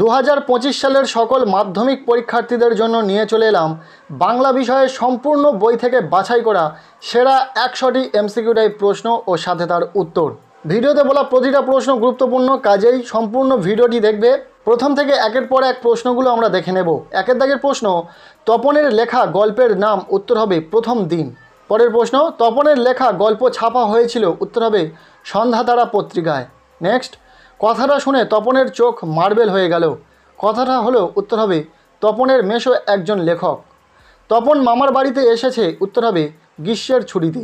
দু সালের সকল মাধ্যমিক পরীক্ষার্থীদের জন্য নিয়ে চলে এলাম বাংলা বিষয়ে সম্পূর্ণ বই থেকে বাছাই করা সেরা একশোটি এমসিকিউ টাইপ প্রশ্ন ও সাথে তার উত্তর ভিডিওতে বলা প্রতিটা প্রশ্ন গুরুত্বপূর্ণ কাজেই সম্পূর্ণ ভিডিওটি দেখবে প্রথম থেকে একের পর এক প্রশ্নগুলো আমরা দেখে নেব একের দাগের প্রশ্ন তপনের লেখা গল্পের নাম উত্তর হবে প্রথম দিন পরের প্রশ্ন তপনের লেখা গল্প ছাপা হয়েছিল উত্তর হবে সন্ধ্যাতারা পত্রিকায় নেক্সট কথাটা শুনে তপনের চোখ মার্বেল হয়ে গেল কথাটা হলো উত্তর হবে তপনের মেশো একজন লেখক তপন মামার বাড়িতে এসেছে উত্তর হবে গ্রীষ্মের ছুটিতে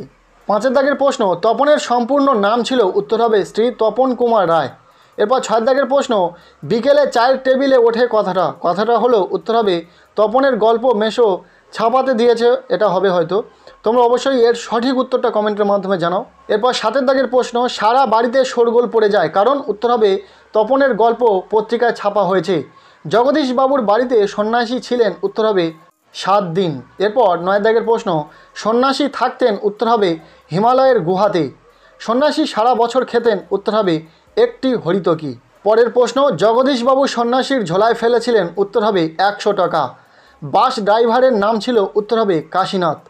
পাঁচের দাগের প্রশ্ন তপনের সম্পূর্ণ নাম ছিল উত্তর হবে শ্রী তপন কুমার রায় এরপর ছয় দাগের প্রশ্ন বিকেলে চায়ের টেবিলে ওঠে কথাটা কথাটা হলো উত্তর হবে তপনের গল্প মেশো ছাপাতে দিয়েছে এটা হবে হয়তো তোমরা অবশ্যই এর সঠিক উত্তরটা কমেন্টের মাধ্যমে জানাও এরপর সাতের দাগের প্রশ্ন সারা বাড়িতে শোরগোল পড়ে যায় কারণ উত্তর হবে তপনের গল্প পত্রিকায় ছাপা হয়েছে জগদীশ বাবুর বাড়িতে সন্ন্যাসী ছিলেন উত্তর হবে সাত দিন এরপর নয় দাগের প্রশ্ন সন্ন্যাসী থাকতেন উত্তর হবে হিমালয়ের গুহাতে সন্ন্যাসী সারা বছর খেতেন উত্তর হবে একটি হরিতকি পরের প্রশ্ন জগদীশবাবু সন্ন্যাসীর ঝোলায় ফেলেছিলেন উত্তর হবে একশো টাকা বাস ড্রাইভারের নাম ছিল উত্তর হবে কাশীনাথ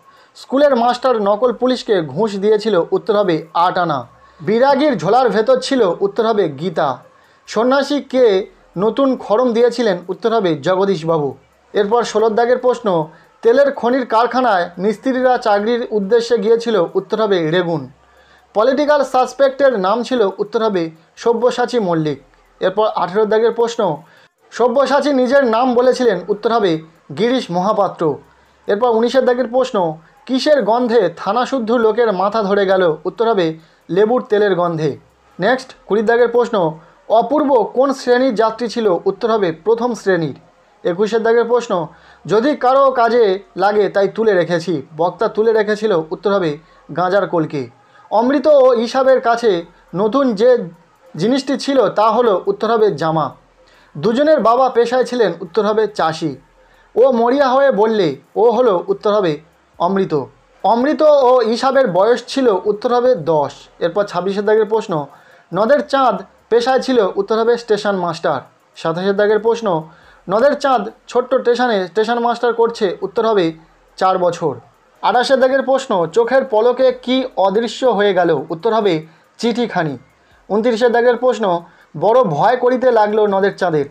স্কুলের মাস্টার নকল পুলিশকে ঘুষ দিয়েছিল উত্তর হবে আট আনা বিরাগীর ঝোলার ভেতর ছিল উত্তর হবে গীতা সন্ন্যাসীকে নতুন খরম দিয়েছিলেন উত্তর হবে জগদীশবাবু এরপর ষোলোর দাগের প্রশ্ন তেলের খনির কারখানায় মিস্ত্রিরা চাকরির উদ্দেশ্যে গিয়েছিল উত্তর হবে রেগুন পলিটিক্যাল সাসপেক্টের নাম ছিল উত্তর হবে সব্যসাচী মল্লিক এরপর আঠেরো দাগের প্রশ্ন সব্যসাচী নিজের নাম বলেছিলেন উত্তর হবে গিরিশ মহাপাত্র এরপর উনিশের দাগের প্রশ্ন কিসের গন্ধে থানাশুদ্ধ লোকের মাথা ধরে গেল উত্তর হবে লেবুর তেলের গন্ধে নেক্সট কুড়ির দাগের প্রশ্ন অপূর্ব কোন শ্রেণীর যাত্রী ছিল উত্তর হবে প্রথম শ্রেণীর একুশের দাগের প্রশ্ন যদি কারো কাজে লাগে তাই তুলে রেখেছি বক্তা তুলে রেখেছিল উত্তর হবে গাঁজার কলকে অমৃত ও ইসাবের কাছে নতুন যে জিনিসটি ছিল তা হলো উত্তর হবে জামা দুজনের বাবা পেশায় ছিলেন উত্তর হবে চাষি ও মরিয়া হয়ে বললে ও হলো উত্তর হবে অমৃত অমৃত ও ইসাবের বয়স ছিল উত্তর হবে দশ এরপর ছাব্বিশের দাগের প্রশ্ন নদের চাঁদ পেশায় ছিল উত্তর হবে স্টেশন মাস্টার সাতাশের দাগের প্রশ্ন নদের চাঁদ ছোট্ট স্টেশনে স্টেশন মাস্টার করছে উত্তর হবে চার বছর আঠাশের দাগের প্রশ্ন চোখের পলকে কি অদৃশ্য হয়ে গেল উত্তর হবে চিঠিখানি উনত্রিশের দাগের প্রশ্ন বড় ভয় করিতে লাগলো নদের চাঁদের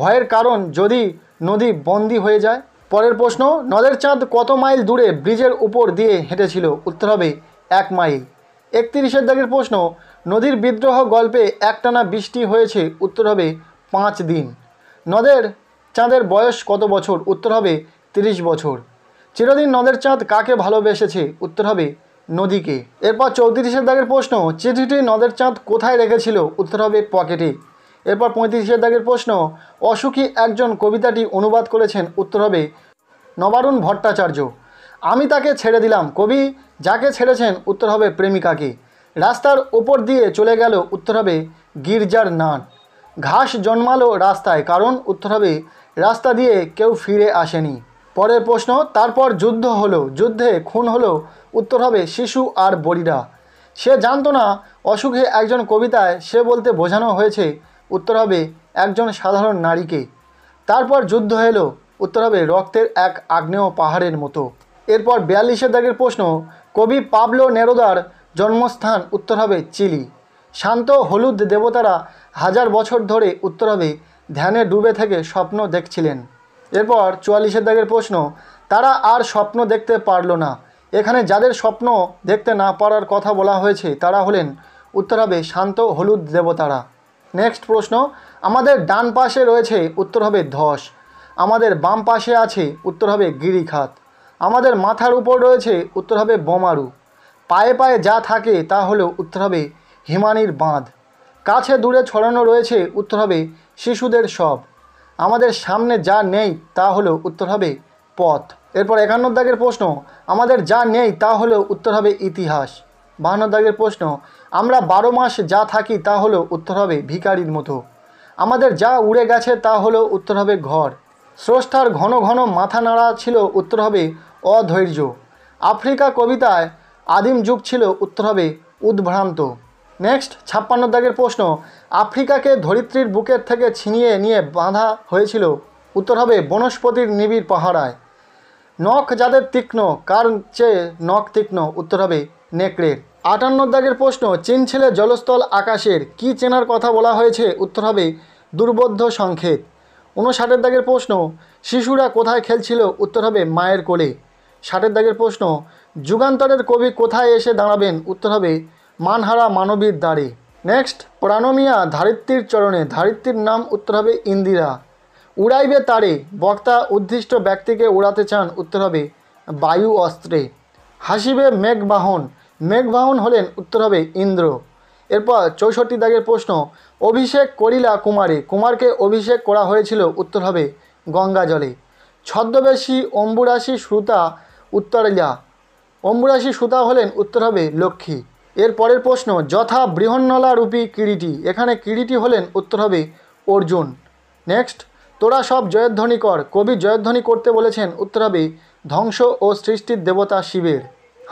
ভয়ের কারণ যদি নদী বন্দী হয়ে যায় পরের প্রশ্ন নদের চাঁদ কত মাইল দূরে ব্রিজের উপর দিয়ে হেঁটেছিল উত্তর হবে এক মাইল একত্রিশের দাগের প্রশ্ন নদীর বিদ্রোহ গল্পে একটানা বৃষ্টি হয়েছে উত্তর হবে পাঁচ দিন নদের চাঁদের বয়স কত বছর উত্তর হবে তিরিশ বছর চিরদিন নদের চাঁদ কাকে ভালোবেসেছে উত্তর হবে নদীকে এরপর চৌত্রিশের দাগের প্রশ্ন চিঠিটি নদের চাঁদ কোথায় রেখেছিল উত্তর হবে পকেটে এরপর পঁয়ত্রিশের দাগের প্রশ্ন অসুখী একজন কবিতাটি অনুবাদ করেছেন উত্তর হবে নবারুণ ভট্টাচার্য আমি তাকে ছেড়ে দিলাম কবি যাকে ছেড়েছেন উত্তর হবে প্রেমিকাকে রাস্তার ওপর দিয়ে চলে গেল উত্তর হবে গির্জার নান ঘাস জন্মালো রাস্তায় কারণ উত্তর হবে রাস্তা দিয়ে কেউ ফিরে আসেনি পরের প্রশ্ন তারপর যুদ্ধ হলো যুদ্ধে খুন হলো উত্তর হবে শিশু আর বড়িরা সে জানতো না অসুখে একজন কবিতায় সে বলতে বোঝানো হয়েছে উত্তর হবে একজন সাধারণ নারীকে তারপর যুদ্ধ এলো উত্তর হবে রক্তের এক আগ্নেয় পাহাড়ের মতো এরপর বিয়াল্লিশের দাগের প্রশ্ন কবি পাবলো নেরোদার জন্মস্থান উত্তর হবে চিলি শান্ত হলুদ দেবতারা হাজার বছর ধরে উত্তর হবে ধ্যানে ডুবে থেকে স্বপ্ন দেখছিলেন এরপর চুয়াল্লিশের দাগের প্রশ্ন তারা আর স্বপ্ন দেখতে পারল না এখানে যাদের স্বপ্ন দেখতে না পারার কথা বলা হয়েছে তারা হলেন উত্তর হবে শান্ত হলুদ দেবতারা নেক্সট প্রশ্ন আমাদের ডান পাশে রয়েছে উত্তর হবে ধস আমাদের বাম পাশে আছে উত্তর হবে গিরিখাত আমাদের মাথার উপর রয়েছে উত্তর হবে বোমারু পায়ে পায়ে যা থাকে তা হলো উত্তর হবে হিমানির বাঁধ কাছে দূরে ছড়ানো রয়েছে উত্তর হবে শিশুদের সব আমাদের সামনে যা নেই তা হলো উত্তর হবে পথ এরপর একান্ন দাগের প্রশ্ন আমাদের যা নেই তা হলো উত্তর হবে ইতিহাস বাহান্ন দাগের প্রশ্ন আমরা বারো মাস যা থাকি তা হলো উত্তর হবে ভিকারির মতো আমাদের যা উড়ে গেছে তা হলো উত্তর হবে ঘর স্রষ্টার ঘন ঘন মাথা নাড়া ছিল উত্তর হবে অধৈর্য আফ্রিকা কবিতায় আদিম যুগ ছিল উত্তর হবে উদ্ভ্রান্ত নেক্সট ছাপ্পান্ন দাগের প্রশ্ন আফ্রিকাকে ধরিত্রীর বুকের থেকে ছিনিয়ে নিয়ে বাঁধা হয়েছিল উত্তর হবে বনস্পতির নিবিড় পাহারায় নখ যাদের তীক্ষ্ণ কার চেয়ে নখ তীক্ষ্ণ উত্তর হবে নেকড়ের আটান্ন দাগের প্রশ্ন চীন ছেলে জলস্থল আকাশের কি চেনার কথা বলা হয়েছে উত্তর হবে দুর্বোধ্য সংক্ষেপ উনষাটের দাগের প্রশ্ন শিশুরা কোথায় খেলছিল উত্তর হবে মায়ের কোলে ষাটের দাগের প্রশ্ন যুগান্তরের কবি কোথায় এসে দাঁড়াবেন উত্তর হবে মানহারা মানবীর দ্বারে নেক্সট প্রাণমিয়া ধারিত্রীর চরণে ধারিত্রীর নাম উত্তর হবে ইন্দিরা উড়াইবে তারে বক্তা উদ্দিষ্ট ব্যক্তিকে উড়াতে চান উত্তর হবে বায়ু অস্ত্রে হাসিবে মেঘবাহন মেঘবাহন হলেন উত্তর হবে ইন্দ্র এরপর চৌষট্টি দাগের প্রশ্ন অভিষেক করিলা কুমারে কুমারকে অভিষেক করা হয়েছিল উত্তর হবে গঙ্গা জলে ছদ্মবেশী অম্বুরাশি সুতা উত্তরিলা অম্বুরাশি সুতা হলেন উত্তর হবে লক্ষ্মী এর পরের প্রশ্ন যথা বৃহন্নলা রূপী কিরিটি এখানে কিরিটি হলেন উত্তর হবে অর্জুন নেক্সট তোরা সব জয়ধ্বনি কর কবি জয়ধ্বনি করতে বলেছেন উত্তর হবে ধ্বংস ও সৃষ্টির দেবতা শিবের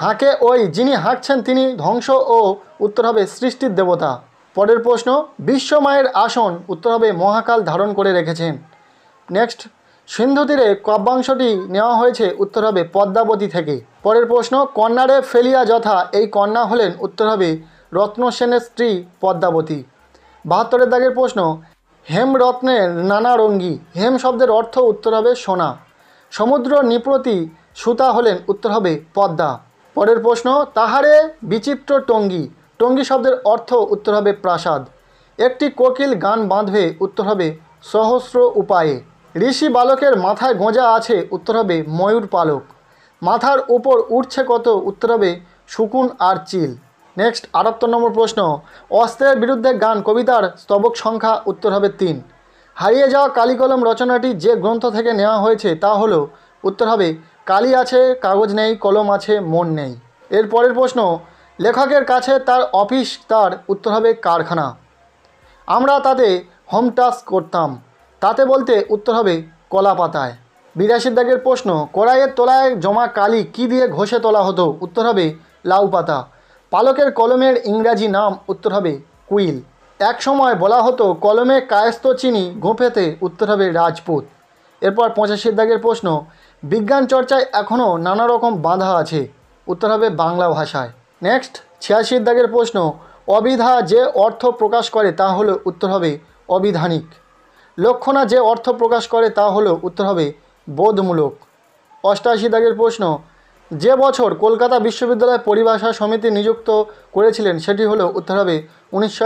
হাঁকে ওই যিনি হাঁকছেন তিনি ধ্বংস ও উত্তর হবে সৃষ্টির দেবতা পরের প্রশ্ন বিশ্বমায়ের আসন উত্তর হবে মহাকাল ধারণ করে রেখেছেন নেক্সট সিন্ধু তীরে কাব্যাংশটি নেওয়া হয়েছে উত্তর হবে পদ্মাবতী থেকে পরের প্রশ্ন কন্যারে ফেলিয়া যথা এই কন্যা হলেন উত্তর হবে রত্নসেনের স্ত্রী পদ্মাবতী বাহাত্তরের দাগের প্রশ্ন হেমরত্নের নানা রঙ্গী হেম শব্দের অর্থ উত্তর হবে সোনা সমুদ্র নিপ্রতি সুতা হলেন উত্তর হবে পদ্মা পরের প্রশ্ন তাহারে বিচিত্র টঙ্গী টঙ্গী শব্দের অর্থ উত্তর হবে প্রাসাদ একটি কোকিল গান বাঁধবে উত্তর হবে সহস্র উপায়ে ঋষি বালকের মাথায় গোঁজা আছে উত্তর হবে ময়ূর পালক মাথার উপর উঠছে কত উত্তর হবে শুকুন আর চিল নেক্সট আটাত্তর নম্বর প্রশ্ন অস্ত্রের বিরুদ্ধে গান কবিতার স্তবক সংখ্যা উত্তর হবে তিন হারিয়ে যাওয়া কালিকলম রচনাটি যে গ্রন্থ থেকে নেওয়া হয়েছে তা হলো উত্তর হবে কালি আছে কাগজ নেই কলম আছে মন নেই এর পরের প্রশ্ন লেখকের কাছে তার অফিস তার উত্তর হবে কারখানা আমরা তাতে হোম টাস্ক করতাম তাতে বলতে উত্তর হবে কলা পাতায় বিরাশির দাগের প্রশ্ন কড়াইয়ের তলায় জমা কালি কি দিয়ে ঘষে তোলা হতো উত্তর হবে লাউ পাতা পালকের কলমের ইংরাজি নাম উত্তর হবে কুইল এক সময় বলা হতো কলমে কায়স্ত চিনি গোঁপেতে উত্তর হবে রাজপুত এরপর পঁচাশির দাগের প্রশ্ন বিজ্ঞান চর্চায় এখনও নানা রকম বাধা আছে উত্তর হবে বাংলা ভাষায় নেক্সট ছিয়াশির দাগের প্রশ্ন অবিধা যে অর্থ প্রকাশ করে তা হলো উত্তর হবে অবিধানিক লক্ষণা যে অর্থ প্রকাশ করে তা হলো উত্তর হবে বোধমূলক অষ্টাশি দাগের প্রশ্ন যে বছর কলকাতা বিশ্ববিদ্যালয় পরিভাষা সমিতি নিযুক্ত করেছিলেন সেটি হলো উত্তর হবে উনিশশো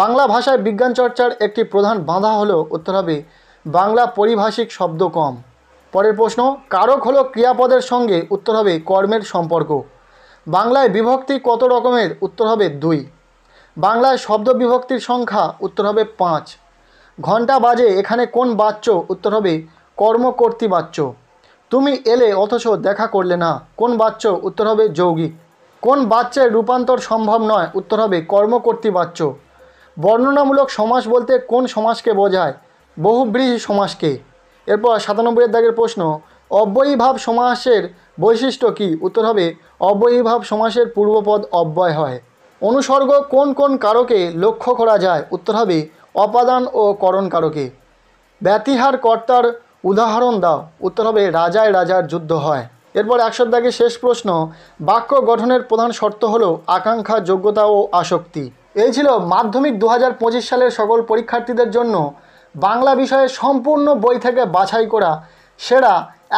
বাংলা ভাষায় বিজ্ঞান চর্চার একটি প্রধান বাধা হলো উত্তর হবে বাংলা পরিভাষিক শব্দ কম পরের প্রশ্ন কারক হলো ক্রিয়াপদের সঙ্গে উত্তর হবে কর্মের সম্পর্ক বাংলায় বিভক্তি কত রকমের উত্তর হবে দুই বাংলায় শব্দ বিভক্তির সংখ্যা উত্তর হবে পাঁচ ঘন্টা বাজে এখানে কোন বাচ্য উত্তর হবে কর্মকর্তী বাচ্য তুমি এলে অথচ দেখা করলে না কোন বাচ্য উত্তর হবে যৌগিক কোন বাচ্চার রূপান্তর সম্ভব নয় উত্তর হবে কর্মকর্তী বাচ্য বর্ণনামূলক সমাস বলতে কোন সমাজকে বোঝায় বহুব্রীহী সমাসকে এরপর সাতানব্বইয়ের দাগের প্রশ্ন অব্যয়ীভাব সমাসের বৈশিষ্ট্য কি উত্তর হবে অব্যয়ীভাব সমাসের পূর্বপদ অব্যয় হয় অনুসর্গ কোন কোন কারকে লক্ষ্য করা যায় উত্তর হবে অপাদান ও করণ কারকে ব্যতিহার কর্তার উদাহরণ দাও উত্তর হবে রাজায় রাজার যুদ্ধ হয় এরপর একশো দাগে শেষ প্রশ্ন বাক্য গঠনের প্রধান শর্ত হল আকাঙ্ক্ষা যোগ্যতা ও আসক্তি এই ছিল মাধ্যমিক দু সালের সকল পরীক্ষার্থীদের জন্য বাংলা বিষয়ে সম্পূর্ণ বই থেকে বাছাই করা সেরা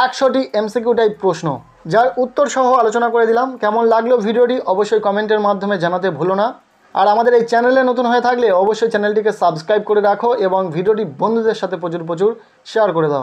একশোটি এমসিকিউ টাইপ প্রশ্ন যার উত্তর সহ আলোচনা করে দিলাম কেমন লাগলো ভিডিওটি অবশ্যই কমেন্টের মাধ্যমে জানাতে ভুলো না আর আমাদের এই চ্যানেলে নতুন হয়ে থাকলে অবশ্যই চ্যানেলটিকে সাবস্ক্রাইব করে রাখো এবং ভিডিওটি বন্ধুদের সাথে প্রচুর প্রচুর শেয়ার করে দাও